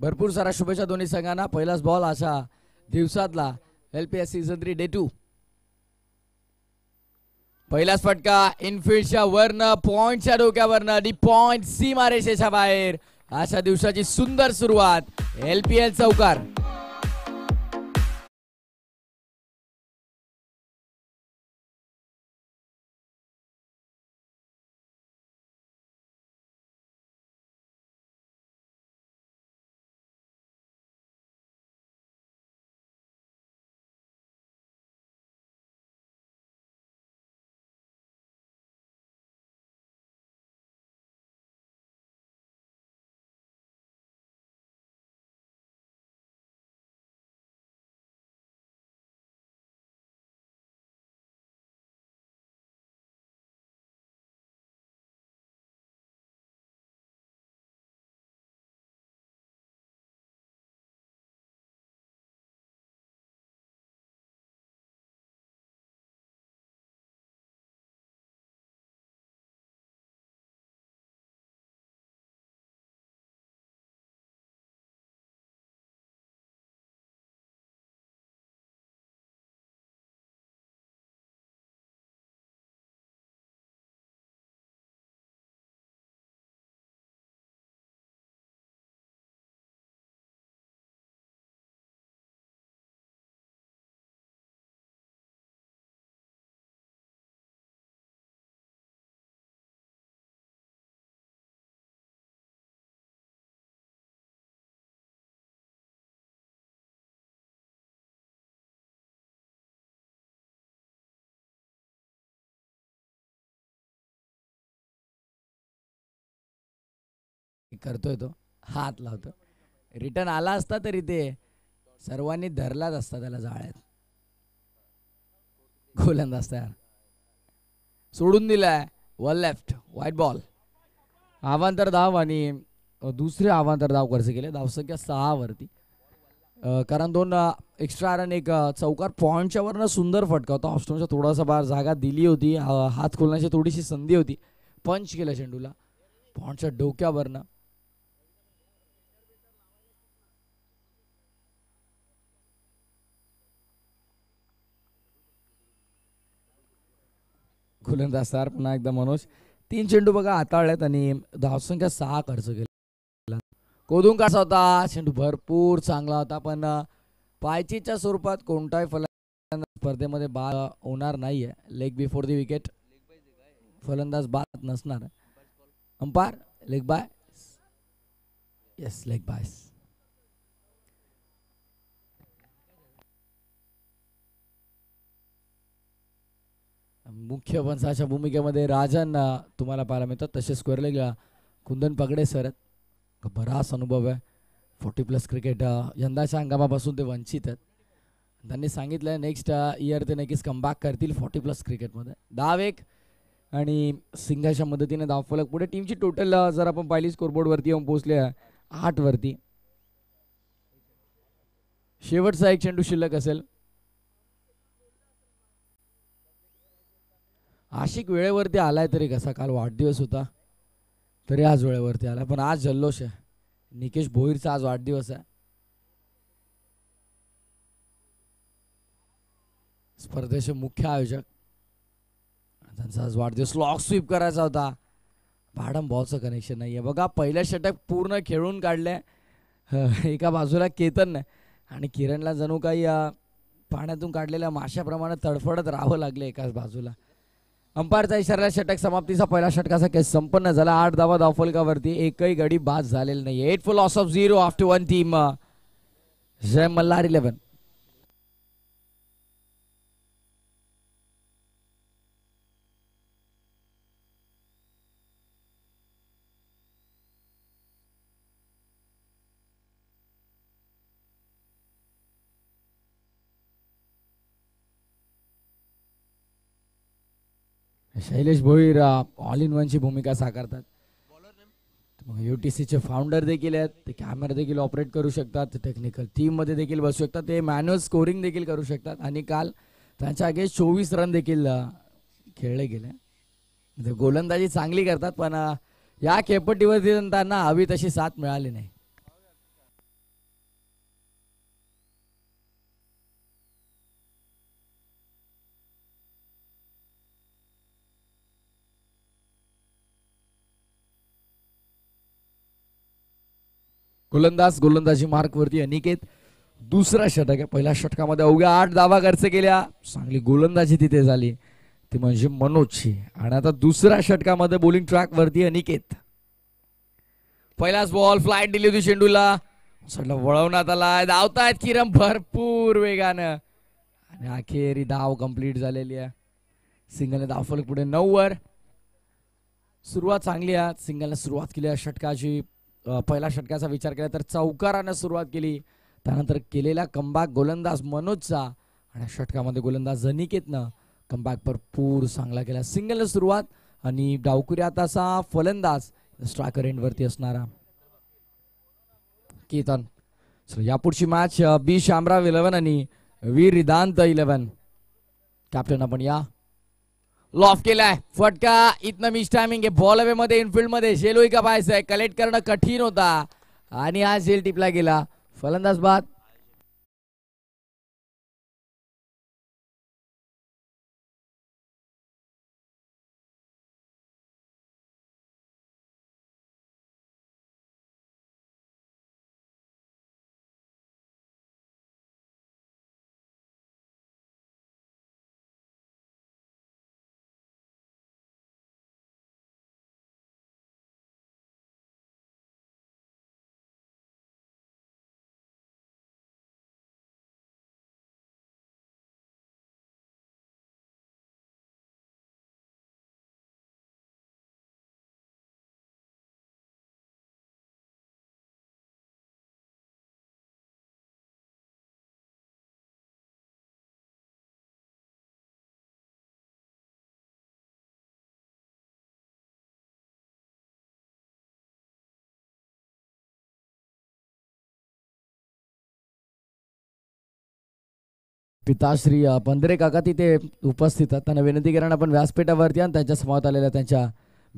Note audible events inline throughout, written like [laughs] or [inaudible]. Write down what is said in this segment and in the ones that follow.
भरपूर सारा शुभेच्छा दोन्ही संघांना पहिलाच बॉल असा दिवसातला L P S season three day two पहिलाच फटका इनफिल्डच्या वरनं पॉइंटच्या डोक्यावरनं डी पॉइंट सीमारेषेच्या बाहेर अशा दिवसाची सुंदर सुरुवात एल पी एल चौकार करतोय तो हात लावतो रिटर्न आला असता तरी ते सर्वांनी धरलाच असता त्याला जाळ्यात गोलंदाज तयार सोडून दिलाय वन लेफ्ट व्हाईट बॉल आवांतर धाव आणि दुसरे आवांतर धाव खर्च केले धावसंख्या वरती कारण दोन एक्स्ट्रा रन एक चौकार वरनं सुंदर फटका होता ऑस्ट्रोनच्या थोडासा बाहेर जागा दिली होती हात खोलण्याची थोडीशी संधी होती पंच केला चेंडूला पॉईंटच्या डोक्यावरनं सर पुन्हा एकदा मनोज तीन चेंडू बघा हाताळल्यात आणि धावसंख्या सहा खर्च केला कोदून कसा होता चेंडू भरपूर चांगला होता पण पायचीच्या स्वरूपात कोणताही फलंदाज स्पर्धेमध्ये बाद होणार नाही आहे लेग बिफोर दी विकेट फलंदाज बाद नसणार umpire leg bye yes leg byes मुख्य वंशाच्या भूमिकेमध्ये राजांना तुम्हाला पाहायला मिळतात तसेच गेला कुंदन पगडे सर बराच अनुभव आहे फोर्टी प्लस क्रिकेट यंदाच्या हंगामापासून ते वंचित आहेत त्यांनी सांगितलं आहे नेक्स्ट इयर ते नक्कीच कमबॅक करतील फोर्टी प्लस क्रिकेटमध्ये दाव एक आणि सिंघाच्या मदतीने फलक पुढे टीमची टोटल जर आपण पाहिली स्कोरबोर्डवरती येऊन पोहोचले आठवरती शेवटचा एक चेंडू शिल्लक असेल आशिक वेळेवरती आलाय तरी कसा काल वाढदिवस होता तरी आज वेळेवरती आला पण आज जल्लोष आहे निकेश भोईरचा आज वाढदिवस आहे स्पर्धेचे मुख्य आयोजक त्यांचा आज वाढदिवस लॉक स्वीप करायचा होता भाडम बॉलचं कनेक्शन नाही आहे बघा पहिलं षटक पूर्ण खेळून काढले [laughs] एका बाजूला केतन आणि किरणला जणू काही पाण्यातून काढलेल्या माशाप्रमाणे तडफडत राहावं लागले एकाच बाजूला अंपायरचा इशारा षटक समाप्तीचा पहिला षटकाचा केस संपन्न झाला आठ धावा धावफलकावरती एकही गडी बाद झालेला नाही eight for loss of zero after one team Jai Malhar eleven Shailesh Bhoir all in वनची भूमिका साकारतात युटीसीचे फाउंडर देखील आहेत ते कॅमेरा देखील ऑपरेट करू शकतात टेक्निकल टेक्निकल मध्ये देखील बसू शकतात ते मॅन्युअल स्कोरिंग देखील करू शकतात आणि काल त्यांच्या अगेस्ट चोवीस रन देखील खेळले गेले म्हणजे गोलंदाजी चांगली करतात पण या खेपटीवरती त्यांना हवी तशी साथ मिळाली नाही गोलंदाज गोलंदाजी मार्कवरती अनिकेत दुसरा षटक आहे पहिल्या षटकामध्ये अवघ्या आठ धावा खर्च केल्या चांगली गोलंदाजी तिथे झाली ती म्हणजे मनोजची आणि आता दुसऱ्या षटकामध्ये ट्रॅक वरती अनिकेत पहिलाच बॉल फ्लाईट दिली होती चेंडूला वळवण्यात आला धावतायत किरण भरपूर वेगानं आणि अखेरी धाव कंप्लीट झालेली आहे सिंगलने धाव पुढे नऊ वर सुरुवात चांगली आहे सिंगलने सुरुवात केली आहे षटकाची पहिला षटकाचा विचार केला तर चौकारानं सुरुवात केली त्यानंतर केलेला कमबॅक गोलंदाज मनोजचा आणि षटकामध्ये गोलंदाज अनिकेतनं कमबॅकवर भरपूर चांगला केला सिंगल सुरुवात आणि डावकुऱ्या फलंदाज स्ट्राकर एंडवरती असणारा केतन सर यापुढची मॅच बी शामराव इलेव्हन आणि वीर रिदांत इलेव्हन कॅप्टन आपण या लॉफ केलाय फटका इथनं मिस टायमिंग आहे बॉल अवे मध्ये इनफिल्ड मध्ये शेलोई का आहे कलेक्ट करणं कठीण होता आणि हा झेल टिपला गेला फलंदाज बाद पिताश्री पंधरे काका तिथे उपस्थित आहेत त्यांना विनंती करण आपण व्यासपीठावरती आणि त्यांच्या समोर आलेल्या त्यांच्या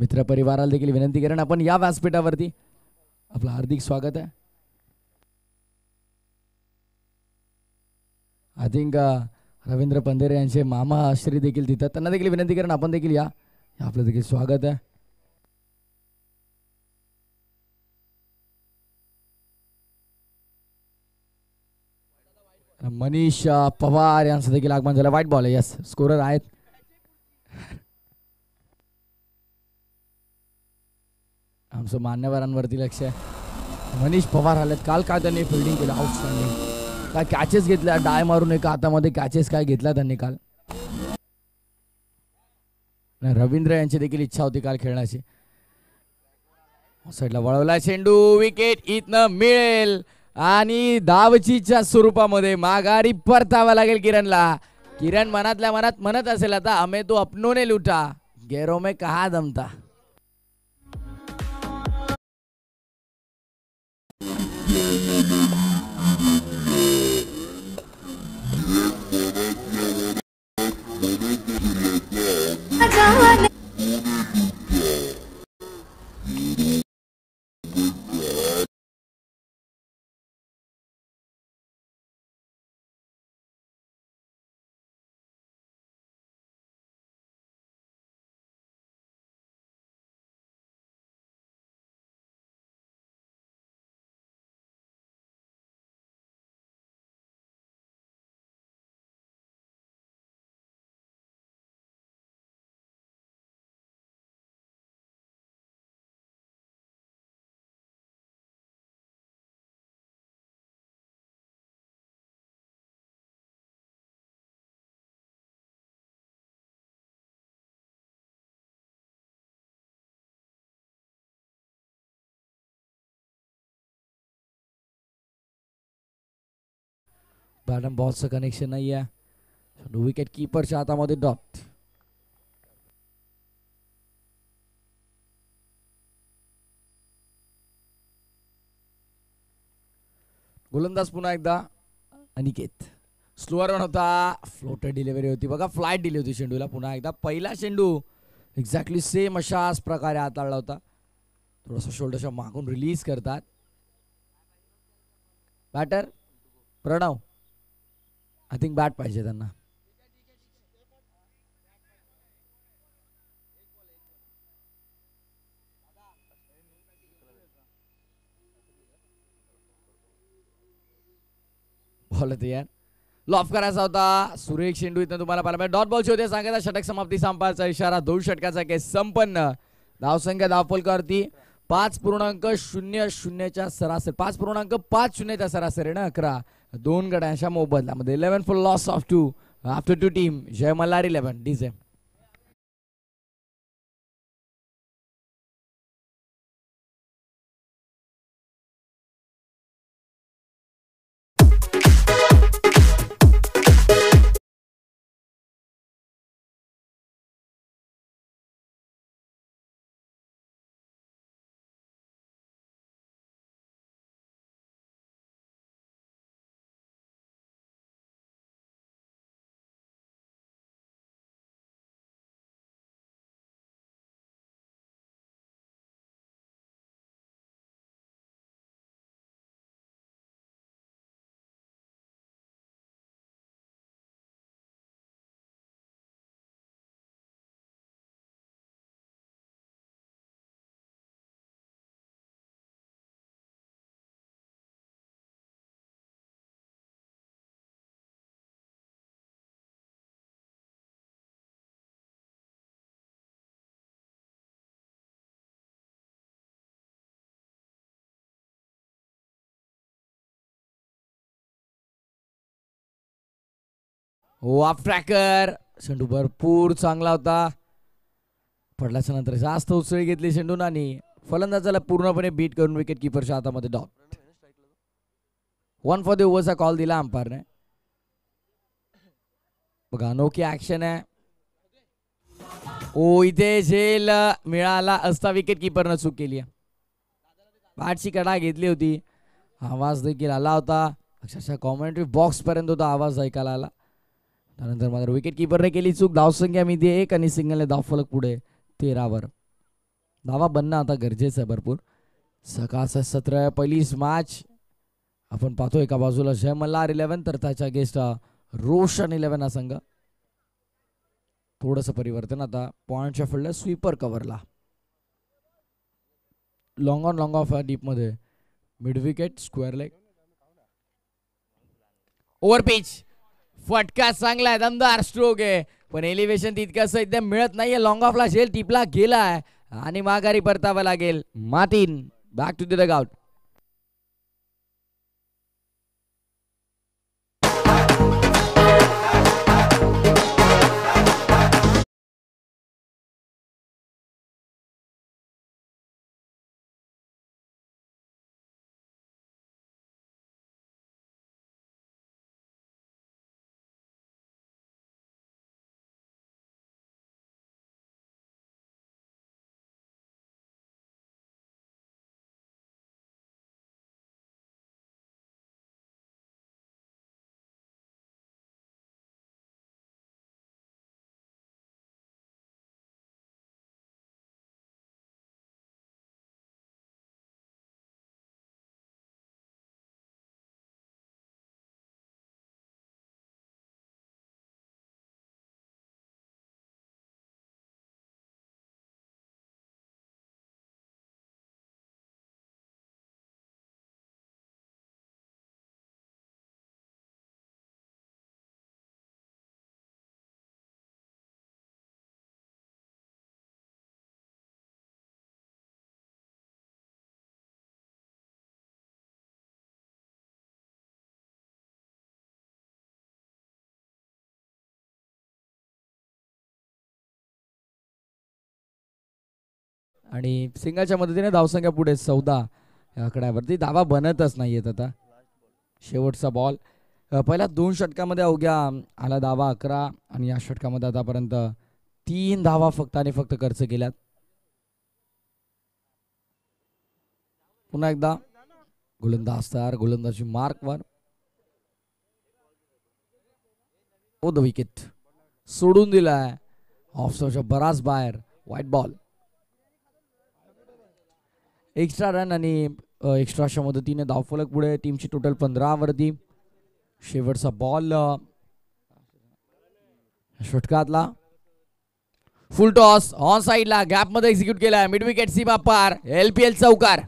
मित्रपरिवाराला देखील विनंती करण आपण या व्यासपीठावरती आपलं हार्दिक स्वागत आहे आय थिंक रवींद्र पंधेरे यांचे मामा श्री देखील तिथं त्यांना देखील विनंती करण आपण देखील या आपलं देखील स्वागत आहे मनीष पवार यांचं देखील आगमन झालं वाईट बॉल आहे यस स्कोरर आहेत आमचं मान्यवरांवरती लक्ष आहे मनीष पवार आलेत काल काय त्यांनी फिल्डिंग केलं आउटस्टँडिंग काय कॅचेस घेतल्या डाय मारून एका हातामध्ये कॅचेस काय घेतल्या त्यांनी काल रवींद्र यांची देखील इच्छा होती काल खेळण्याची साईडला वळवला चेंडू विकेट इथनं मिळेल आणि दावचीच्या स्वरूपामध्ये माघारी परतावा लागेल किरणला किरण मनातल्या मनात म्हणत असेल आता अमे तो अपनोने लुटा गेरो में कहा दमता बॅटम बॉलचं कनेक्शन नाही आहे विकेट किपरच्या हातामध्ये डॉट गोलंदाज पुन्हा एकदा अनिकेत स्लोअर रन होता फ्लोटर डिलिव्हरी होती बघा फ्लाईट दिली होती शेंडूला पुन्हा एकदा पहिला शेंडू एक्झॅक्टली सेम अशाच प्रकारे हाताळला होता थोडासा शोल्डरच्या मागून रिलीज करतात batter Pranav I think bat पाहिजे त्यांना बॉल यार लॉफ करायचा होता सुरेश शेंडू इथं तुम्हाला पाहायला डॉट बॉलची होते सांगायचा षटक समाप्ती संपायचा इशारा दोन षटकाचा केस संपन्न धावसंख्या करती पाच पूर्णांक शून्य शून्यच्या सरासरी पाच पूर्णांक पाच शून्यच्या ना अकरा दोन गड्यांच्या मोबदल्यामध्ये eleven for loss of two after two team Jai Malhar eleven D वाफ फ्रॅकर चेंडू भरपूर चांगला होता पडल्याच्या नंतर जास्त उसळी घेतली चेंडून आणि फलंदाजाला पूर्णपणे बीट करून विकेट किपरच्या हातामध्ये डॉट वन फॉर द ओव्हरचा कॉल दिला अंपायरने बघा अनोखी ऍक्शन आहे ओ इथे झेल मिळाला असता विकेट किपरनं चूक केली पाठची कडा घेतली होती आवाज देखील आला होता अक्षरशः कॉमेंट्री पर्यंत होता आवाज ऐकायला आला त्यानंतर मात्र विकेट किपरने केली चूक धावसंख्या मी ते एक आणि सिंगलने धावफलक पुढे तेरावर धावा बनणं आता गरजेचं आहे भरपूर सकाळ सतरा पहिलीच मॅच आपण पाहतो एका बाजूला जय आर इलेव्हन तर त्याच्या अगेन्स्ट रोशन इलेव्हन हा संघ थोडंसं परिवर्तन आता पॉईंटच्या फिल्डला स्वीपर कव्हरला लॉंग ऑन लॉंग ऑफ या डीपमध्ये mid wicket square leg over pitch फटका चांगला आहे दमदार स्ट्रोक आहे पण एलिव्हेशन तितकं सध्या मिळत नाहीये लॉंग ऑफला शेल टिपला गेलाय आणि माघारी परतावा लागेल मातीन बॅक टू द आउट आणि सिंगाच्या मदतीने धावसंख्या पुढे चौदा या आकड्यावरती धावा बनतच नाही आता शेवटचा बॉल पहिल्या दोन षटकामध्ये अवघ्या आला धावा अकरा आणि या षटकामध्ये आतापर्यंत तीन धावा फक्त आणि फक्त खर्च केल्यात पुन्हा एकदा गोलंदाज तयार गोलंदाजी वर ओ द विकेट सोडून दिलाय ऑफ बराच बाहेर व्हाईट बॉल एक्स्ट्रा रन आणि एक्स्ट्राच्या मदतीने धावफलक पुढे टीमची टोटल पंधरावरती शेवटचा बॉल षटकातला फुल टॉस ऑन साईडला गॅपमध्ये एक्झिक्यूट केला मिड विकेट सीमा पार एल पी एल चौकार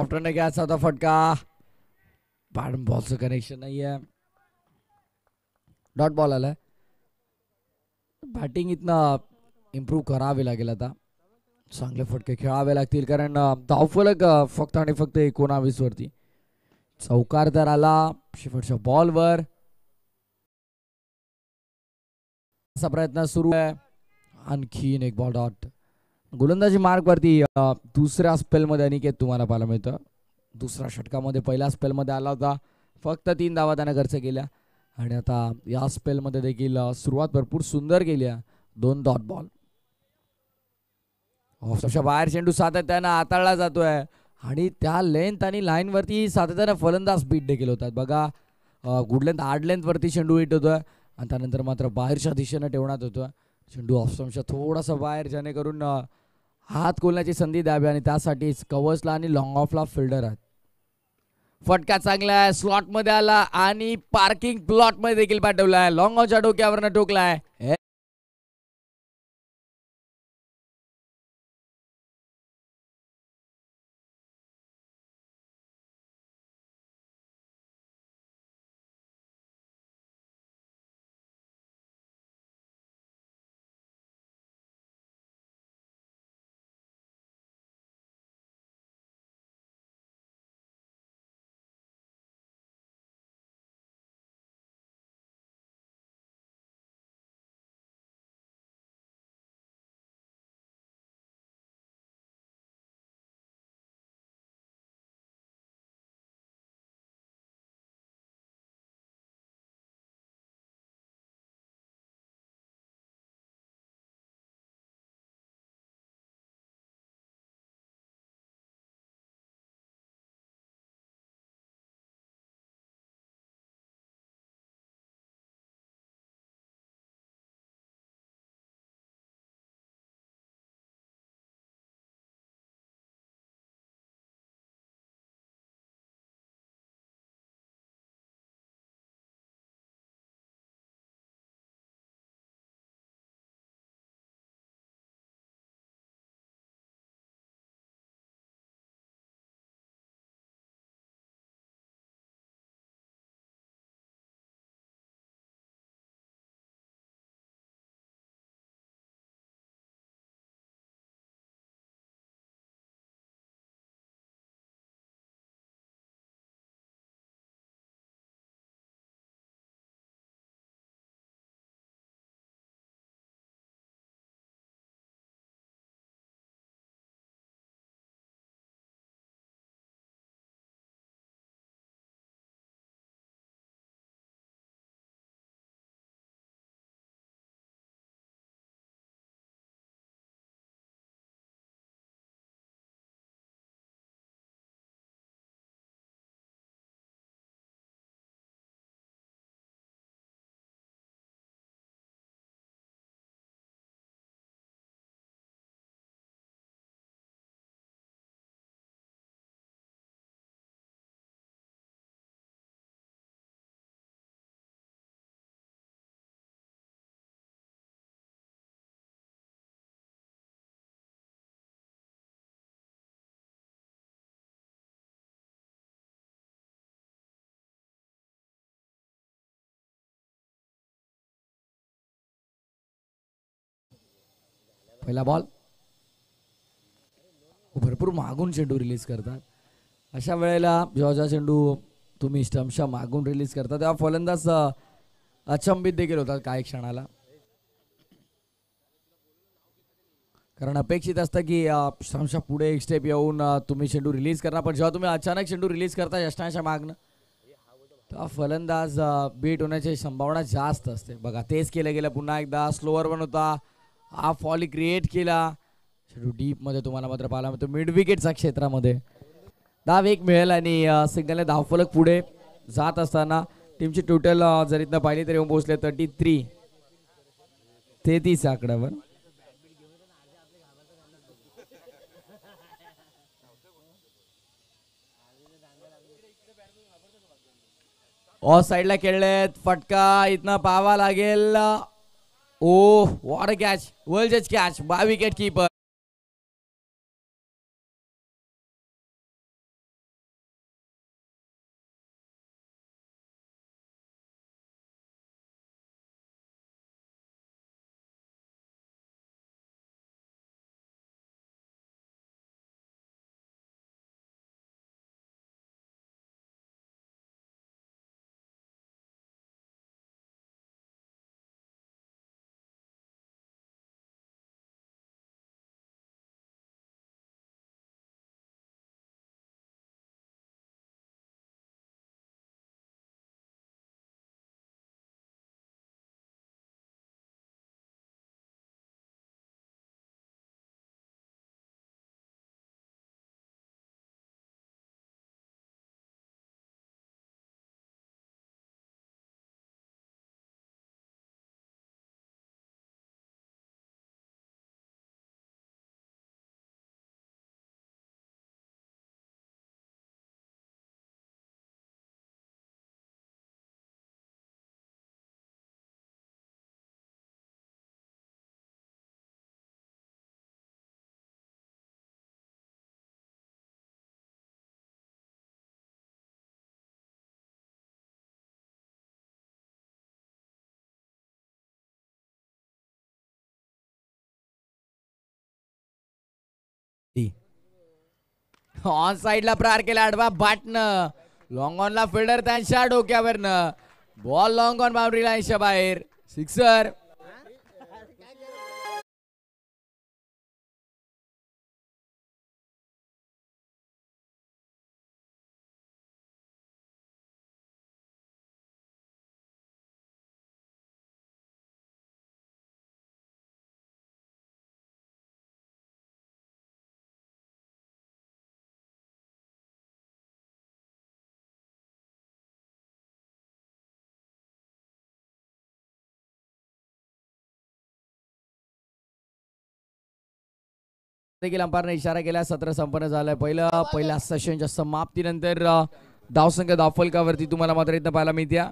ऑप्टरने घ्यायचा होता फटका बॉल से कनेक्शन नाही आहे डॉट बॉल आलाय बॅटिंग इथनं इम्प्रूव्ह करावे लागेल आता चांगले फटके खेळावे लागतील कारण धावफलक फक्त आणि फक्त एकोणावीस वरती चौकार तर आला शेवटच्या बॉलवर असा प्रयत्न सुरू आहे आणखीन एक बॉल डॉट गोलंदाजी मार्गवरती दुसऱ्या स्पेलमध्ये अनिकेत तुम्हाला पाहायला मिळतं दुसऱ्या षटकामध्ये पहिल्या मध्ये आला होता फक्त तीन धावा त्यानं खर्च केल्या आणि आता या स्पेलमध्ये देखील सुरुवात भरपूर सुंदर केली दोन डॉट बॉल ऑफच्या बाहेर चेंडू सातत्यानं आताळला जातोय आणि त्या लेंथ आणि लाईनवरती सातत्यानं फलंदाज बीट देखील होतात बघा गुड लेंथ आड लेंथवरती चेंडू हिट होतोय आणि त्यानंतर मात्र बाहेरच्या दिशेनं ठेवण्यात होतोय चेंडू ऑफस्टमच्या थोडासा बाहेर जेणेकरून हात खोलण्याची संधी द्यावी आणि त्यासाठी कवर्सला आणि लॉंग ऑफला फिल्डर आहेत फटका चांगला आहे स्लॉट मध्ये आला आणि पार्किंग प्लॉट मध्ये देखील पाठवला आहे लॉंग ऑफच्या डोक्यावरनं ठोकलाय पहिला बॉल हो, भरपूर मागून चेंडू रिलीज करतात अशा वेळेला जेव्हा चेंडू तुम्ही स्टम्पच्या मागून रिलीज करता तेव्हा फलंदाज अचंबित देखील होतात काही क्षणाला कारण अपेक्षित असतं की स्टम्पच्या पुढे एक स्टेप येऊन तुम्ही चेंडू रिलीज करणार पण जेव्हा तुम्ही अचानक चेंडू रिलीज करता यष्टांच्या मागणं तेव्हा फलंदाज बीट होण्याची संभावना जास्त असते बघा तेच केलं गेलं पुन्हा एकदा स्लोअर वन होता हा फॉल क्रिएट केला डीप मध्ये तुम्हाला मात्र पाहायला मिळतो मिड विकेटच्या क्षेत्रामध्ये दाव एक मिळेल आणि सिंगलने धावफलक पुढे जात असताना टीमची टोटल जर इथं पाहिली तरी येऊन पोहोचले थर्टी थ्री तेहतीस आकड्यावर ऑफ साईडला खेळलेत फटका इथनं पाहावा लागेल Oh, what a catch. World well, judge catch by wicketkeeper. On साईडला प्रहार केला आडवा बाटणं लॉंग ला फिल्डर त्यांच्या डोक्यावरनं बॉल लॉंग ऑन लाईनच्या बाहेर सिक्सर देखील अंपायरने इशारा केला सत्र संपन्न झालाय पहिलं हो, पहिल्या सेशनच्या समाप्तीनंतर संख्या दाफलकावरती तुम्हाला मात्र इथं पाहायला मिळत्या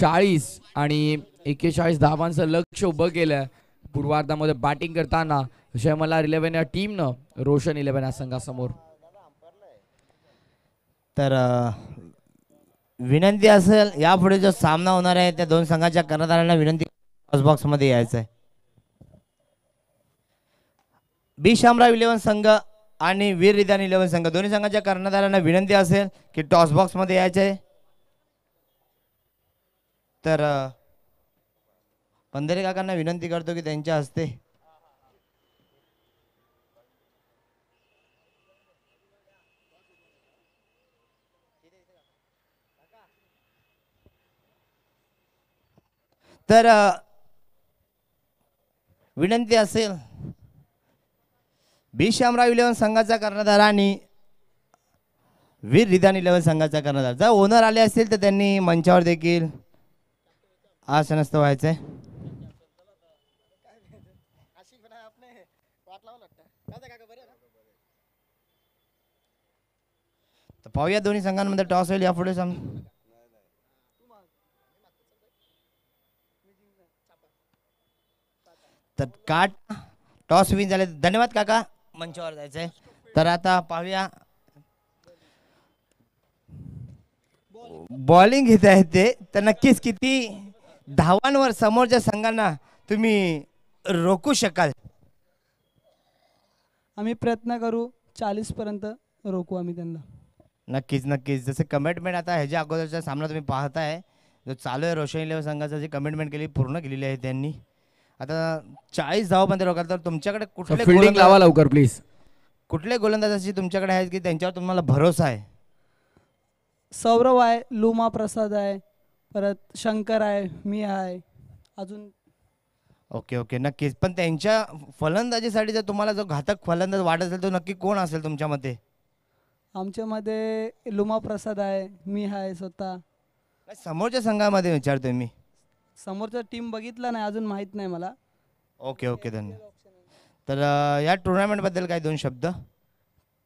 चाळीस आणि एकेचाळीस धावांचं लक्ष उभं केलंय पूर्वार्धामध्ये बॅटिंग करताना शैमला इलेव्हन या टीमनं रोशन इलेव्हन या संघासमोर तर विनंती असेल यापुढे जो सामना होणार आहे त्या दोन संघाच्या कर्णधारांना विनंती बॉक्समध्ये यायचं आहे बी शामराव इलेव्हन संघ आणि वीर रिदान इलेवन संघ दोन्ही संघाच्या कर्णधारांना विनंती असेल की टॉस बॉक्स मध्ये आहे तर पंधरे काकांना विनंती करतो की त्यांच्या हस्ते तर विनंती असेल बी श्यामराव इलेवन संघाचा कर्णधार आणि वीर रिधान इलेव्हन संघाचा कर्णधार जर ओनर आले असतील तर त्यांनी मंचावर देखील आसनस्थ व्हायचं तर पाहूया दोन्ही संघांमध्ये टॉस होईल यापुढे सम तर काट टॉस विन झाले धन्यवाद काका मंचावर जायचं आहे तर आता पाहूया बॉलिंग घेत आहेत ते तर नक्कीच किती धावांवर समोरच्या संघांना तुम्ही रोकू शकाल आम्ही प्रयत्न करू पर्यंत रोकू आम्ही त्यांना नक्कीच नक्कीच जसं कमिटमेंट आता ह्याच्या अगोदरचा सामना तुम्ही पाहताय जो चालू आहे रोशनी संघाचा जी कमिटमेंट केली पूर्ण केलेली आहे त्यांनी आता चाळीस धावपर्यंत रोखाल तर तुमच्याकडे कुठले फिल्डिंग लावा लवकर प्लीज कुठले गोलंदाजाची तुमच्याकडे आहेत की त्यांच्यावर तुम्हाला भरोसा आहे सौरव आहे लुमा प्रसाद आहे परत शंकर आहे मी आहे अजून ओके ओके नक्कीच पण त्यांच्या फलंदाजीसाठी जर तुम्हाला जो घातक फलंदाज वाटत असेल तो नक्की कोण असेल तुमच्या मते आमच्यामध्ये लुमा प्रसाद आहे मी आहे स्वतः समोरच्या संघामध्ये विचारतोय मी समोरचा टीम बघितला नाही अजून माहित नाही मला ओके ओके धन्यवाद तर या टुर्नामेंट बद्दल काय दोन शब्द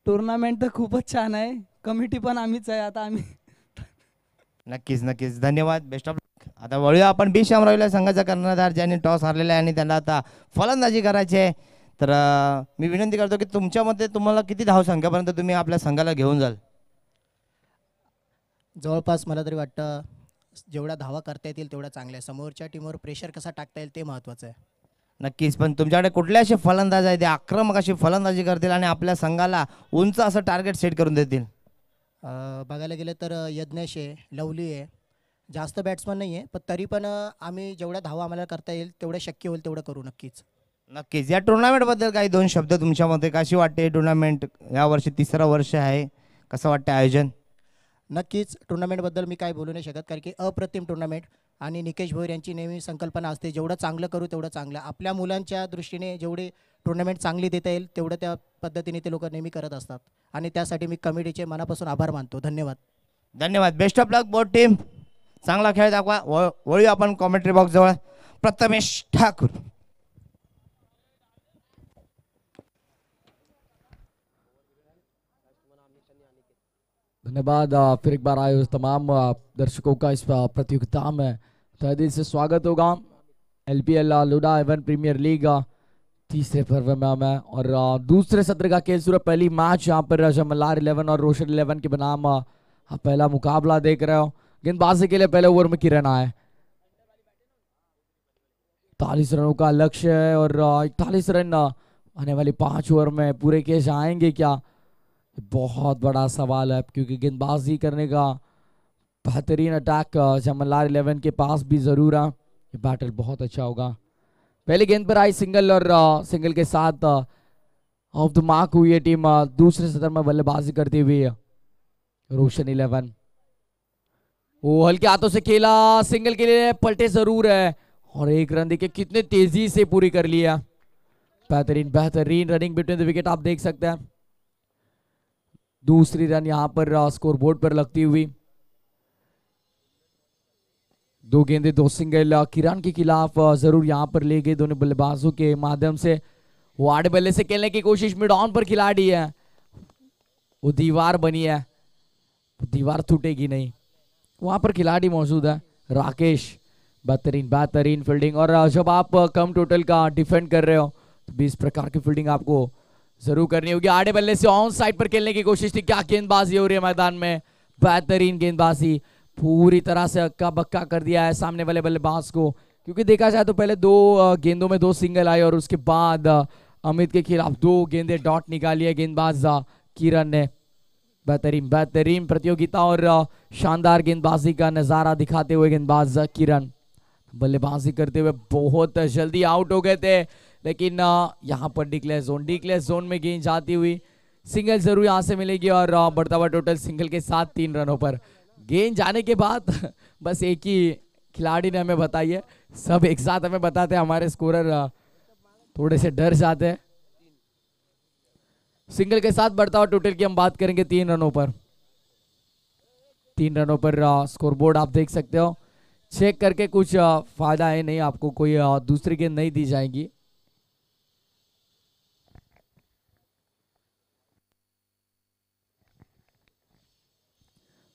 टुर्नामेंट तर खूपच छान आहे कमिटी पण आम्हीच आहे आता आम्ही नक्कीच नक्कीच धन्यवाद बेस्ट ऑफ आता वळूया आपण बी शामरावला संघाचा कर्णधार ज्यांनी टॉस हारलेला आहे आणि त्यांना आता फलंदाजी करायची आहे तर मी विनंती करतो की तुमच्या मते तुम्हाला किती धाव संख्यापर्यंत तुम्ही आपल्या संघाला घेऊन जाल जवळपास मला तरी वाटतं जेवढ्या धावा करता येतील तेवढ्या चांगल्या समोरच्या टीमवर प्रेशर कसा टाकता येईल ते महत्त्वाचं आहे नक्कीच पण तुमच्याकडे कुठले असे फलंदाज आहे ते आक्रमक अशी फलंदाजी करतील आणि आपल्या संघाला उंच असं टार्गेट सेट करून देतील बघायला गेलं तर यज्ञेश आहे लवली आहे जास्त बॅट्समन नाही आहे पण तरी पण आम्ही जेवढ्या धावा आम्हाला करता येईल तेवढं शक्य होईल तेवढं करू नक्कीच नक्कीच या टुर्नामेंटबद्दल काही दोन शब्द तुमच्यामध्ये कशी वाटते टुर्नामेंट या वर्षी तिसरं वर्ष आहे कसं वाटतं आयोजन नक्कीच टुर्नामेंटबद्दल मी काय बोलू नाही शकत कारण की अप्रतिम टुर्नामेंट आणि निकेश भोईर यांची नेहमी संकल्पना असते जेवढं चांगलं करू तेवढं चांगलं आपल्या मुलांच्या दृष्टीने जेवढे टुर्नामेंट चांगली देता येईल तेवढं त्या पद्धतीने ते लोक नेहमी करत असतात आणि त्यासाठी मी कमिटीचे मनापासून आभार मानतो धन्यवाद धन्यवाद best of luck board team चांगला खेळ दाखवा वळू आपण कॉमेंट्री बॉक्सजवळ प्रथमेश ठाकूर धन्यवाद फिर एक बार आए उस तमाम दर्शकों का इस प्रतियोगिता में तहदील से स्वागत होगा एल पी एल लूडा एवन प्रीमियर लीग तीसरे फरवरी में हमें और दूसरे सत्र का खेल शुरू पहली मैच यहाँ पर जमलार इलेवन और रोशन इलेवन के बनाम आप पहला मुकाबला देख रहे हो गेंदबाजी के लिए पहले ओवर में किरण आए इकतालीस रनों का लक्ष्य है और इकतालीस रन आने वाली पांच ओवर में पूरे केस आएंगे क्या बहुत बड़ा सवाल है क्योंकि गेंदबाजी करने का बेहतरीन अटैक जमलार इलेवन के पास भी ज़रूर है ये बैटल बहुत अच्छा होगा पहले गेंद पर आई सिंगल और सिंगल के साथ ऑफ द मार्क हुई है टीम दूसरे सदर में बल्लेबाजी करती हुई रोशन इलेवन वो हल्के हाथों से खेला सिंगल के लिए पलटे जरूर है और एक रन देखिए कितने तेजी से पूरी कर लिया बेहतरीन बेहतरीन रनिंग बिटवीन द विकेट आप देख सकते हैं दूसरी रन यहां पर स्कोर बोर्ड पर लगती हुई दो गेंदे दो सिंगल किरण के खिलाफ जरूर यहां पर ले गए दोनों बल्लेबाजों के माध्यम से वार्ड बल्ले से खेलने की कोशिश मिड ऑन पर खिलाड़ी है वो दीवार बनी है दीवार टूटेगी नहीं वहां पर खिलाड़ी मौजूद है राकेश बेहतरीन बेहतरीन फील्डिंग और जब आप कम टोटल का डिफेंड कर रहे हो तो भी इस प्रकार की फील्डिंग आपको जरूर करनी होगी आड़े बल्ले से ऑन साइड पर खेलने की कोशिश थी क्या गेंदबाजी हो रही है मैदान में बेहतरीन गेंदबाजी पूरी तरह से अक्का बक्का कर दिया है सामने वाले बल्लेबाज को क्योंकि देखा जाए तो पहले दो गेंदों में दो सिंगल आए और उसके बाद अमित के खिलाफ दो गेंदे डॉट निकाली है गेंदबाज किरण ने बेहतरीन बेहतरीन प्रतियोगिता और शानदार गेंदबाजी का नज़ारा दिखाते हुए गेंदबाज किरण बल्लेबाजी करते हुए बहुत जल्दी आउट हो गए थे लेकिन यहाँ पर डी जोन डी जोन में गेंद जाती हुई सिंगल जरूर यहाँ से मिलेगी और बढ़ता हुआ टोटल सिंगल के साथ तीन रनों पर गेंद जाने के बाद [laughs] बस एक ही खिलाड़ी ने हमें बताई है सब एक साथ हमें बताते हैं हमारे स्कोरर थोड़े से डर जाते हैं सिंगल के साथ बढ़ता हुआ टोटल की हम बात करेंगे तीन रनों पर तीन रनों पर स्कोरबोर्ड आप देख सकते हो चेक करके कुछ फ़ायदा है नहीं आपको कोई दूसरी गेंद नहीं दी जाएगी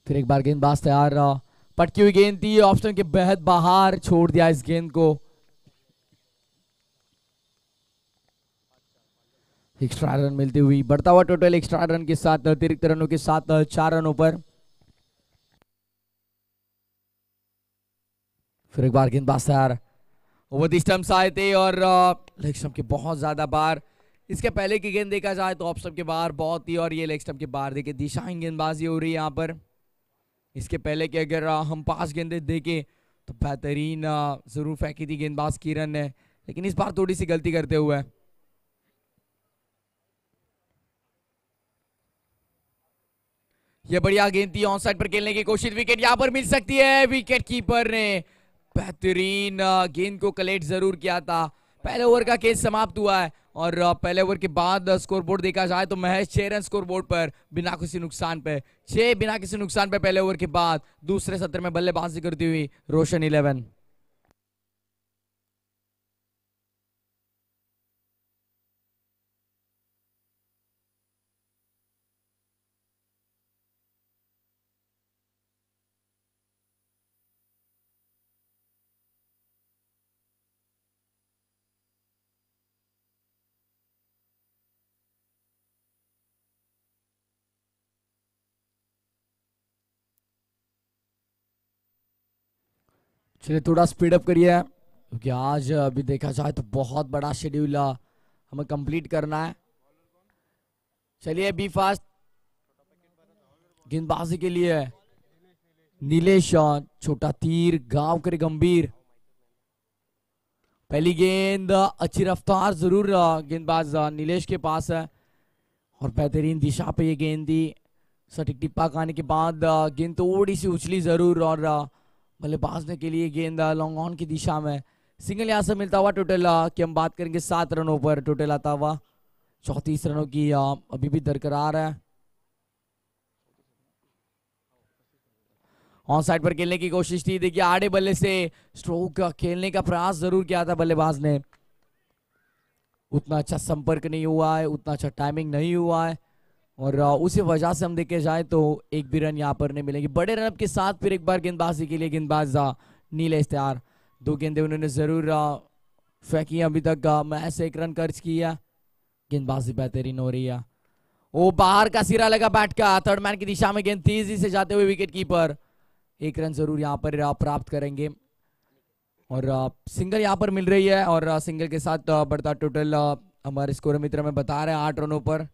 फिर एक बार गेंदबाज तैयार रहा पटकी हुई गेंद थी ऑप्शन के बेहद बाहर छोड़ दिया इस गेंद को एक्स्ट्रा रन मिलती हुई बढ़ता हुआ टोटल एक्स्ट्रा रन के साथ अतिरिक्त रनों के साथ चार रनों पर फिर एक बार गेंदबाज तैयार ओवर स्टम्स आए थे और लेग स्टम्प के बहुत ज़्यादा बार इसके पहले की गेंद देखा जाए तो ऑफ स्टम्प के बाहर बहुत ही और ये लेग स्टम्प के बाहर देखे दिशाहीन गेंदबाजी हो रही है यहाँ पर इसके पहले कि अगर हम पाँच गेंदे देखें तो बेहतरीन ज़रूर फेंकी थी गेंदबाज किरण ने लेकिन इस बार थोड़ी सी गलती करते हुए यह बढ़िया गेंद थी ऑन साइड पर खेलने की कोशिश विकेट यहां पर मिल सकती है विकेट कीपर ने बेहतरीन गेंद को कलेक्ट जरूर किया था पहले ओवर का केस समाप्त हुआ है और पहले ओवर के बाद स्कोर बोर्ड देखा जाए तो महेश छह रन स्कोर बोर्ड पर बिना किसी नुकसान पे छह बिना किसी नुकसान पे पहले ओवर के बाद दूसरे सत्र में बल्लेबाजी करती हुई रोशन इलेवन चलिए थोड़ा स्पीडअप करिए क्योंकि आज अभी देखा जाए तो बहुत बड़ा शेड्यूल हमें कंप्लीट करना है चलिए बी फास्ट गेंदबाजी के लिए नीलेश छोटा तीर गांव करे गंभीर पहली गेंद अच्छी रफ्तार जरूर गेंदबाज नीलेश के पास है और बेहतरीन दिशा पे ये गेंद दी सटीक टिप्पा खाने के बाद गेंद तो थोड़ी सी उछली जरूर और बल्लेबाजने मतलब के लिए गेंद लॉन्ग ऑन की दिशा में सिंगल यहाँ से मिलता हुआ टोटेला की हम बात करेंगे सात रनों पर टोटल आता हुआ चौतीस रनों की अभी भी दरकरार है ऑन साइड पर खेलने की कोशिश थी देखिए आड़े बल्ले से स्ट्रोक खेलने का प्रयास जरूर किया था बल्लेबाज ने उतना अच्छा संपर्क नहीं हुआ है उतना अच्छा टाइमिंग नहीं हुआ है और उसी वजह से हम देखे जाए तो एक भी रन यहाँ पर नहीं मिलेंगे बड़े रनअप के साथ फिर एक बार गेंदबाजी के लिए गेंदबाज नीले इश्तेहार दो गेंदे उन्होंने ज़रूर फेंकी अभी तक मैच एक रन खर्च किया गेंदबाजी बेहतरीन हो रही है वो बाहर का सिरा लगा बैट का थर्ड मैन की दिशा में गेंद तेजी से जाते हुए विकेट कीपर एक रन जरूर यहाँ पर प्राप्त करेंगे और सिंगल यहाँ पर मिल रही है और सिंगल के साथ बढ़ता टोटल हमारे स्कोर मित्र में बता रहे हैं आठ रनों पर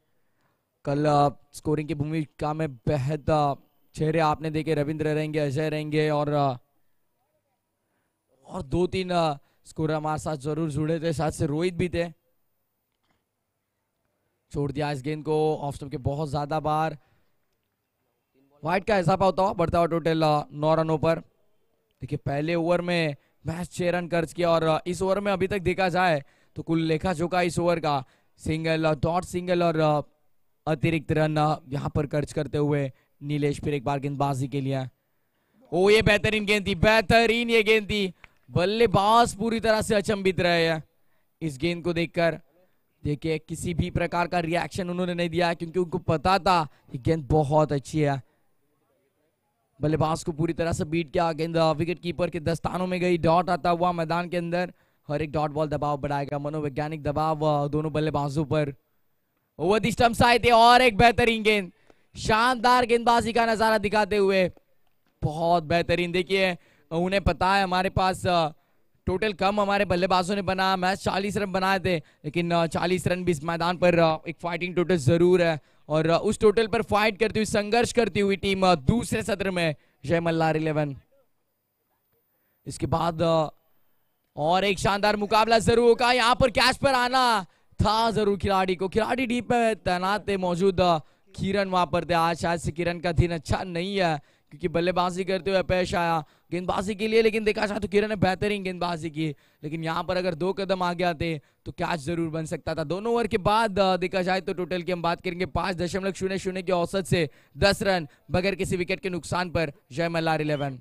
कल स्कोरिंग की भूमिका में बेहद चेहरे आपने देखे रविंद्र रहेंगे अजय रहेंगे और और दो तीन स्कोर हमारे साथ जरूर जुड़े थे साथ से रोहित भी थे छोड़ दिया इस गेंद को ऑफ स्टम्प के बहुत ज्यादा बार व्हाइट का हिसाब होता हुआ बढ़ता हुआ टोटल नौ रनों पर देखिए पहले ओवर में मैच छह रन खर्च किया और इस ओवर में अभी तक देखा जाए तो कुल लेखा जोखा इस ओवर का सिंगल डॉट सिंगल और अतिरिक्त रन यहाँ पर खर्च करते हुए नीलेश फिर एक बार गेंदबाजी के लिए ओ ये बेहतरीन गेंद थी बेहतरीन ये गेंद थी बल्लेबाज पूरी तरह से अचंभित रहे हैं इस गेंद को देखकर देखिए किसी भी प्रकार का रिएक्शन उन्होंने नहीं दिया क्योंकि उनको पता था कि गेंद बहुत अच्छी है बल्लेबाज को पूरी तरह से बीट किया गेंद विकेट कीपर के दस्तानों में गई डॉट आता हुआ मैदान के अंदर हर एक डॉट बॉल दबाव बढ़ाएगा मनोवैज्ञानिक दबाव दोनों बल्लेबाजों पर ओवर स्टम्प साइड और एक बेहतरीन गेंद शानदार गेंदबाजी का नजारा दिखाते हुए बहुत बेहतरीन देखिए उन्हें पता है हमारे पास टोटल कम हमारे बल्लेबाजों ने बनाया मैच चालीस रन बनाए थे लेकिन चालीस रन भी इस मैदान पर एक फाइटिंग टोटल जरूर है और उस टोटल पर फाइट करती हुई संघर्ष करती हुई टीम दूसरे सत्र में जय मल्लार इलेवन इसके बाद और एक शानदार मुकाबला जरूर होगा यहाँ पर कैच पर आना था जरूर खिलाड़ी को खिलाड़ी डी पे तैनात थे मौजूद किरण वहां पर थे आज शायद से किरण का दिन अच्छा नहीं है क्योंकि बल्लेबाजी करते हुए पेश आया गेंदबाजी के लिए लेकिन देखा जाए तो किरण ने बेहतरीन गेंदबाजी की लेकिन यहाँ पर अगर दो कदम आ गया थे तो कैच जरूर बन सकता था दोनों ओवर के बाद देखा जाए तो टोटल की हम बात करेंगे पांच दशमलव शून्य शून्य के औसत से दस रन बगैर किसी विकेट के नुकसान पर जय मल्लार इलेवन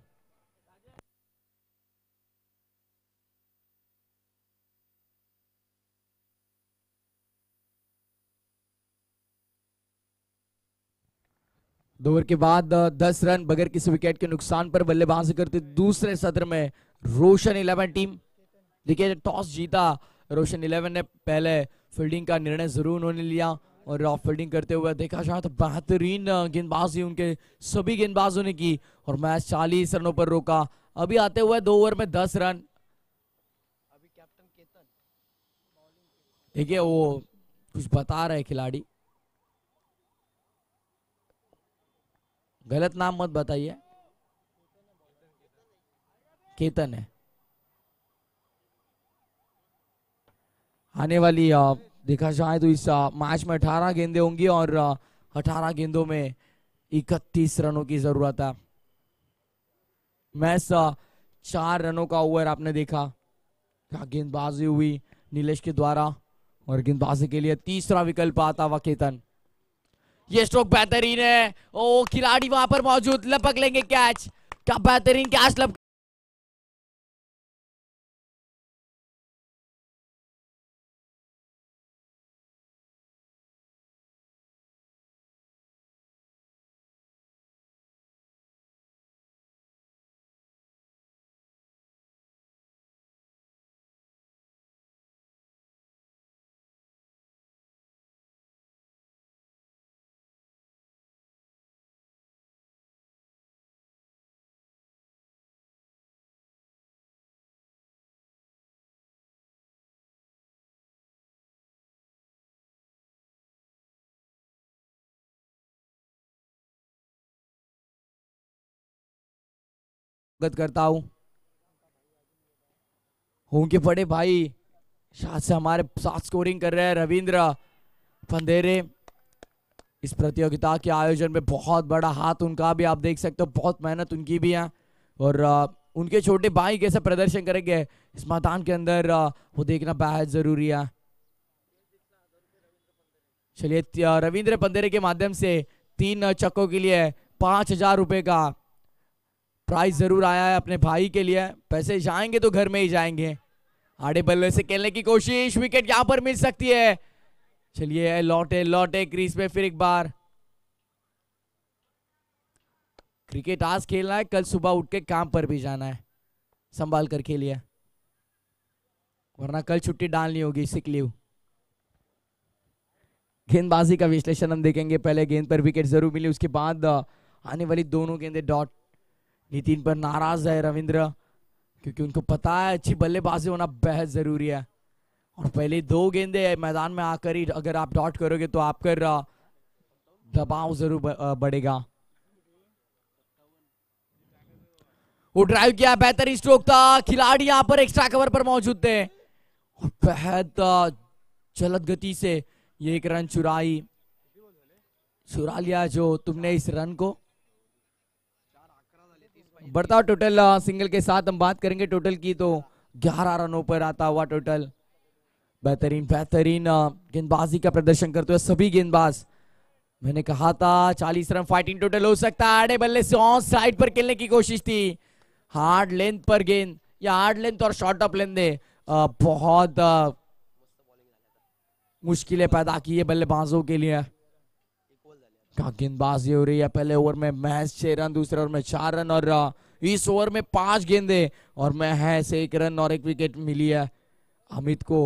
दो ओवर के बाद दस रन बगैर किसी विकेट के नुकसान पर बल्लेबाज करते दूसरे सत्र में रोशन इलेवन टीम देखिए टॉस जीता रोशन इलेवन ने पहले फील्डिंग का निर्णय जरूर उन्होंने लिया और ऑफ फील्डिंग करते हुए देखा जाए तो बेहतरीन गेंदबाजी उनके सभी गेंदबाजों ने की और मैच चालीस रनों पर रोका अभी आते हुए दो ओवर में दस रन देखिए वो कुछ बता रहे खिलाड़ी गलत नाम मत बताइए केतन है आने वाली देखा जाए तो इस मैच में अठारह गेंदे होंगी और अठारह गेंदों में इकतीस रनों की जरूरत है मैच चार रनों का ओवर आपने देखा क्या गेंदबाजी हुई नीलेश के द्वारा और गेंदबाजी के लिए तीसरा विकल्प आता हुआ केतन ये स्ट्रोक बेहतरीन है ओ खिलाड़ी वहां पर मौजूद लपक लेंगे कैच क्या बेहतरीन कैच लपक स्वागत करता हूँ होंगे बड़े भाई शायद से हमारे साथ स्कोरिंग कर रहे हैं रविंद्र फंदेरे इस प्रतियोगिता के आयोजन में बहुत बड़ा हाथ उनका भी आप देख सकते हो बहुत मेहनत उनकी भी है और उनके छोटे भाई कैसे प्रदर्शन करेंगे इस मैदान के अंदर वो देखना बेहद ज़रूरी है चलिए रविंद्र पंदेरे के माध्यम से तीन चक्कों के लिए पाँच हजार रुपये का प्राइज ज़रूर आया है अपने भाई के लिए पैसे जाएंगे तो घर में ही जाएंगे आड़े बल्ले से खेलने की कोशिश विकेट यहां पर मिल सकती है चलिए लौटे लौटे क्रीज पे फिर एक बार क्रिकेट आज खेलना है कल सुबह उठ के काम पर भी जाना है संभाल कर खेलिए वरना कल छुट्टी डालनी होगी सिक लीव गेंदबाजी का विश्लेषण हम देखेंगे पहले गेंद पर विकेट जरूर मिली उसके बाद आने वाली दोनों गेंदें डॉट नितिन पर नाराज है रविंद्र क्योंकि उनको पता है अच्छी बल्लेबाजी होना बेहद ज़रूरी है और पहले दो गेंदे मैदान में आकर ही अगर आप डॉट करोगे तो आपका दबाव जरूर बढ़ेगा वो ड्राइव किया बेहतरीन स्ट्रोक था खिलाड़ी यहां पर एक्स्ट्रा कवर पर मौजूद थे और बेहद जलद गति से ये एक रन चुराई चुरा लिया जो तुमने इस रन को बढ़ता टोटल सिंगल के साथ हम बात करेंगे टोटल की तो 11 रनों पर आता हुआ टोटल बेहतरीन बेहतरीन गेंदबाजी का प्रदर्शन करते हुए सभी गेंदबाज मैंने कहा था 40 रन फाइटिंग टोटल हो सकता है आड़े बल्ले से ऑन साइड पर खेलने की कोशिश थी हार्ड लेंथ पर गेंद या हार्ड लेंथ और शॉर्ट ऑफ लेंथ ने बहुत मुश्किलें पैदा की है बल्लेबाजों के लिए का गेंदबाजी हो रही है पहले ओवर में महज छह रन दूसरे ओवर में चार रन और इस ओवर में पांच गेंदे और महज एक रन और एक विकेट मिली है अमित को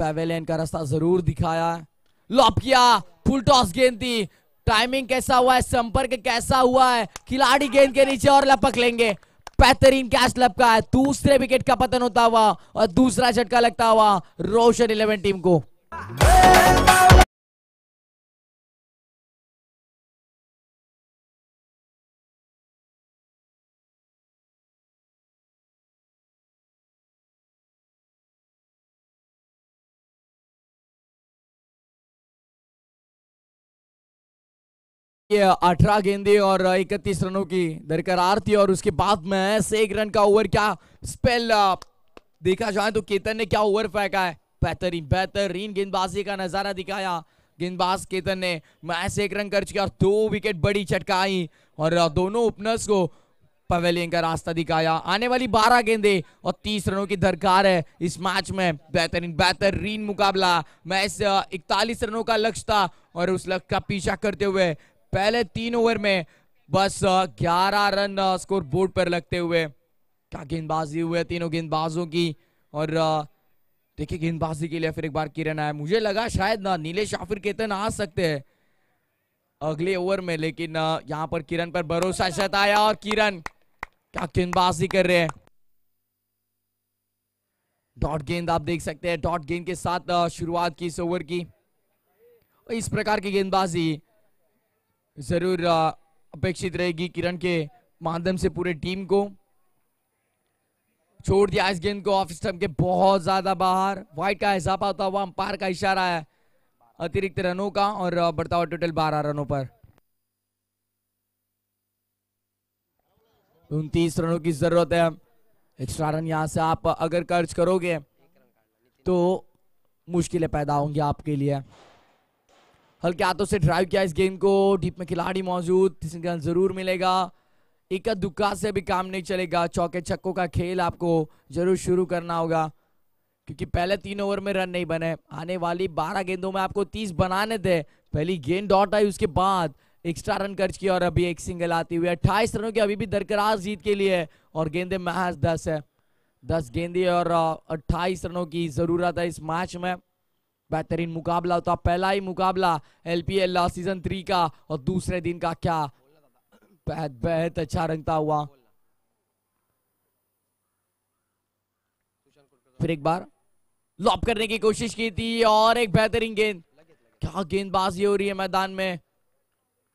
पेवेलियन का रास्ता जरूर दिखाया लॉप किया फुल टॉस गेंद थी टाइमिंग कैसा हुआ है संपर्क कैसा हुआ है खिलाड़ी गेंद के नीचे और लपक लेंगे बेहतरीन कैच लपका है दूसरे विकेट का पतन होता हुआ और दूसरा झटका लगता हुआ रोशन इलेवन टीम को ये अठारह गेंदे और इकतीस रनों की दरकरार थी और उसके बाद में ऐसे एक रन का ओवर क्या स्पेल देखा जाए तो केतन ने क्या ओवर फेंका है बेहतरीन बेहतरीन गेंदबाजी का नजारा दिखाया गेंदबाज केतन ने मैच एक रन कर चुका दो विकेट बड़ी चटकाई और दोनों ओपनर्स को पवेलियन का रास्ता दिखाया आने वाली 12 गेंदे और 30 रनों की दरकार है इस मैच में बेहतरीन बेहतरीन मुकाबला मैच 41 रनों का लक्ष्य था और उस लक्ष्य का पीछा करते हुए पहले तीन ओवर में बस 11 रन स्कोर बोर्ड पर लगते हुए क्या गेंदबाजी हुए तीनों गेंदबाजों की और देखिए गेंदबाजी के लिए फिर एक बार किरण आया मुझे लगा शायद ना नीलेश या फिर केतन आ सकते हैं अगले ओवर में लेकिन यहाँ पर किरण पर भरोसा जताया और किरण क्या गेंदबाजी कर रहे हैं डॉट गेंद आप देख सकते हैं डॉट गेंद के साथ शुरुआत की इस ओवर की इस प्रकार की गेंदबाजी ज़रूर अपेक्षित रहेगी किरण के माध्यम से पूरे टीम को छोड़ दिया इस गेंद को ऑफ स्टम्प के बहुत ज़्यादा बाहर व्हाइट का हिसाब होता हुआ अंपायर का इशारा है अतिरिक्त रनों का और बढ़ता हुआ टोटल बारह रनों पर उनतीस रनों की जरूरत है एक्स्ट्रा रन यहाँ से आप अगर कर्ज करोगे तो मुश्किलें पैदा होंगी आपके लिए हल्के हाथों से ड्राइव किया इस गेम को डीप में खिलाड़ी मौजूद जरूर मिलेगा इक्का दुक्का से भी काम नहीं चलेगा चौके छक्कों का खेल आपको जरूर शुरू करना होगा क्योंकि पहले तीन ओवर में रन नहीं बने आने वाली बारह गेंदों में आपको तीस बनाने थे पहली गेंद डॉट आई उसके बाद एक्स्ट्रा रन खर्च किया और अभी एक सिंगल आती हुई अट्ठाईस रनों की अभी भी दरकरार जीत के लिए और गेंदे महज दस है दस गेंदे और अट्ठाईस रनों की ज़रूरत है इस मैच में बेहतरीन मुकाबला होता पहला ही मुकाबला L P L season three का और दूसरे दिन का क्या बेहद अच्छा रंगता हुआ फिर एक बार लॉप करने की कोशिश की थी और एक बेहतरीन गेंद क्या गेंदबाजी हो रही है मैदान में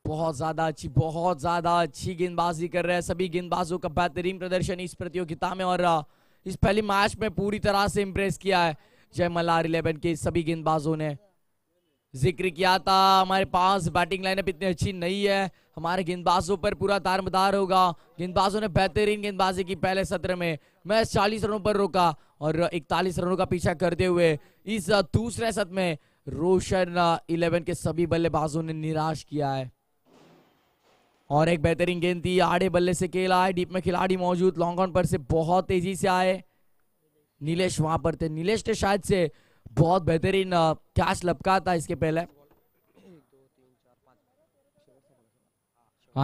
बहुत ज्यादा अच्छी बहुत ज्यादा अच्छी गेंदबाजी कर रहे हैं सभी गेंदबाजों का बेहतरीन प्रदर्शन इस प्रतियोगिता में और इस पहली मैच में पूरी तरह से इम्प्रेस किया है जय इलेवन के सभी गेंदबाजों ने जिक्र किया था हमारे पास बैटिंग लाइनअप इतनी अच्छी नहीं है हमारे गेंदबाजों पर पूरा तारमदार होगा गेंदबाजों ने बेहतरीन गेंदबाजी की पहले सत्र में मैच 40 रनों पर रोका और 41 रनों का पीछा करते हुए इस दूसरे सत्र में रोशन इलेवन के सभी बल्लेबाजों ने निराश किया है और एक बेहतरीन गेंद थी आड़े बल्ले से खेला है डीप में खिलाड़ी मौजूद लॉन्ग ऑन पर से बहुत तेजी से आए नीलेश वहां पर थे नीलेश ने शायद से बहुत बेहतरीन कैच लपका था इसके पहले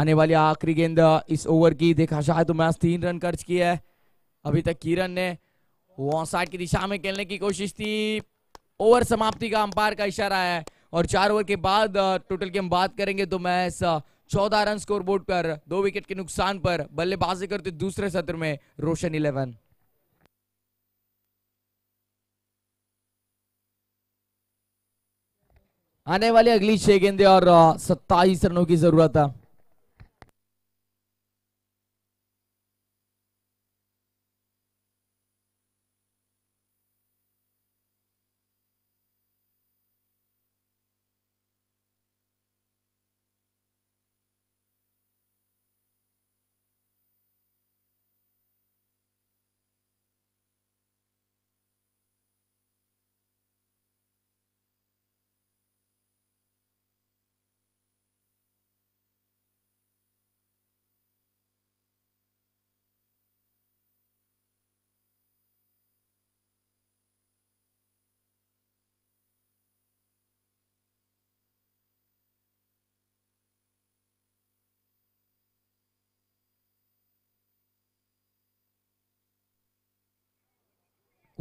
आने वाली आखिरी गेंद इस ओवर की देखा शायद तो मैच तीन रन खर्च किया है अभी तक किरण ने वो साइड की दिशा में खेलने की कोशिश थी ओवर समाप्ति का अंपायर का इशारा है और चार ओवर के बाद टोटल की हम बात करेंगे तो मैच चौदह रन स्कोर बोर्ड पर दो विकेट के नुकसान पर बल्लेबाजी करते दूसरे सत्र में रोशन इलेवन आने वाली अगली छह गेंदे और सत्ताईस रनों की जरूरत है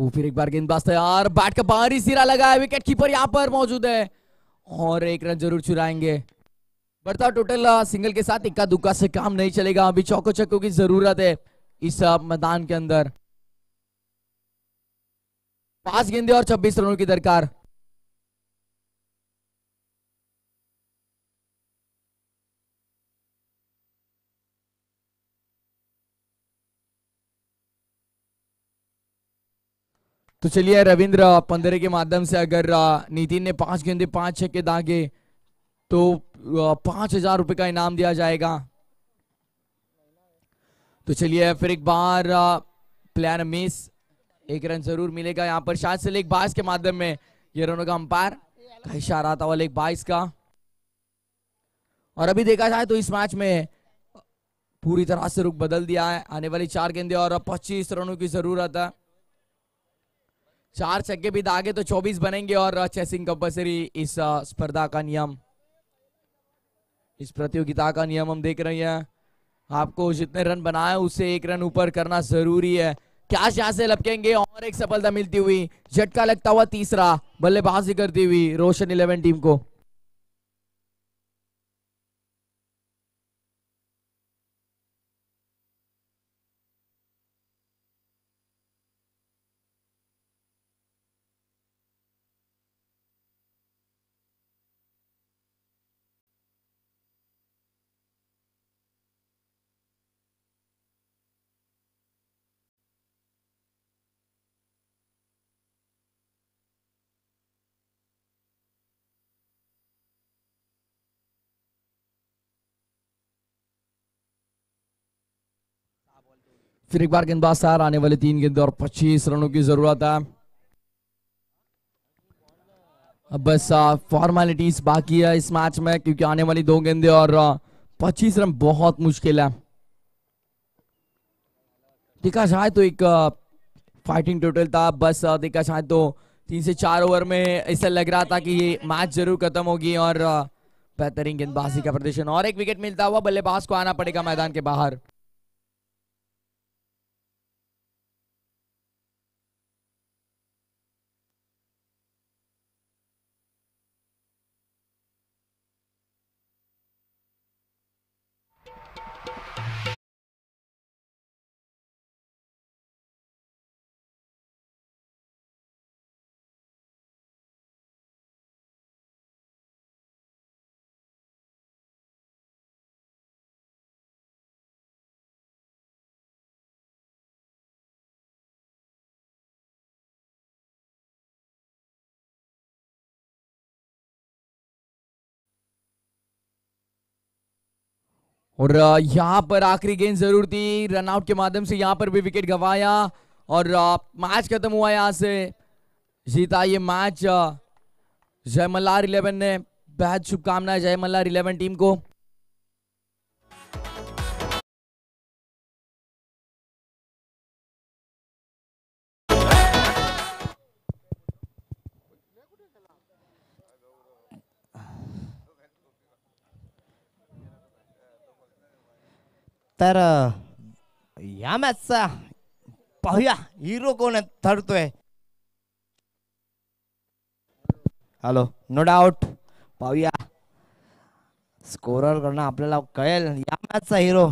वो फिर एक बार गेंदबाज था यार बैट का बाहर ही सिरा लगा है विकेट कीपर यहाँ पर मौजूद है और एक रन जरूर चुराएंगे बढ़ता टोटल सिंगल के साथ इक्का दुक्का से काम नहीं चलेगा अभी चौको चक्को की जरूरत है इस मैदान के अंदर पांच गेंदे और छब्बीस रनों की दरकार तो चलिए रविंद्र पंद्रह के माध्यम से अगर नितिन ने पांच गेंदे पांच छक्के दागे तो पांच हजार रुपए का इनाम दिया जाएगा तो चलिए फिर एक बार प्लेयर मिस एक रन जरूर मिलेगा यहाँ पर शायद से लेक बाईस के माध्यम में ये रनों का अंपायर का इशारा था वाले बाईस का और अभी देखा जाए तो इस मैच में पूरी तरह से रुख बदल दिया है आने वाली चार गेंदे और पच्चीस रनों की जरूरत है चार छक्के भी दागे तो 24 बनेंगे और चेसिंग कंपल्सरी इस स्पर्धा का नियम इस प्रतियोगिता का नियम हम देख रहे हैं आपको जितने रन बनाए उसे एक रन ऊपर करना जरूरी है क्या यहाँ से लपकेंगे और एक सफलता मिलती हुई झटका लगता हुआ तीसरा बल्लेबाजी करती हुई रोशन इलेवन टीम को फिर एक बार गेंदबाज सार आने वाले तीन गेंदे और 25 रनों की जरूरत है अब बस फॉर्मेलिटीज बाकी है इस मैच में क्योंकि आने वाली दो गेंदे और 25 रन बहुत मुश्किल है देखा जाए तो एक फाइटिंग टोटल था बस देखा जाए तो तीन से चार ओवर में ऐसा लग रहा था कि ये मैच जरूर खत्म होगी और बेहतरीन गेंदबाजी का प्रदर्शन और एक विकेट मिलता हुआ बल्लेबाज को आना पड़ेगा मैदान के बाहर और यहाँ पर आखिरी गेंद जरूर थी रनआउट के माध्यम से यहाँ पर भी विकेट गवाया और मैच खत्म हुआ यहाँ से जीता ये मैच जयमल्लार इलेवन ने बेहद शुभकामनाएं जयमल्लार इलेवन टीम को तर या मॅचचा पाहूया हिरो कोण ठरतोय हॅलो नो डाऊट पाहूया स्कोरर करणं आपल्याला कळेल या मॅचचा हिरो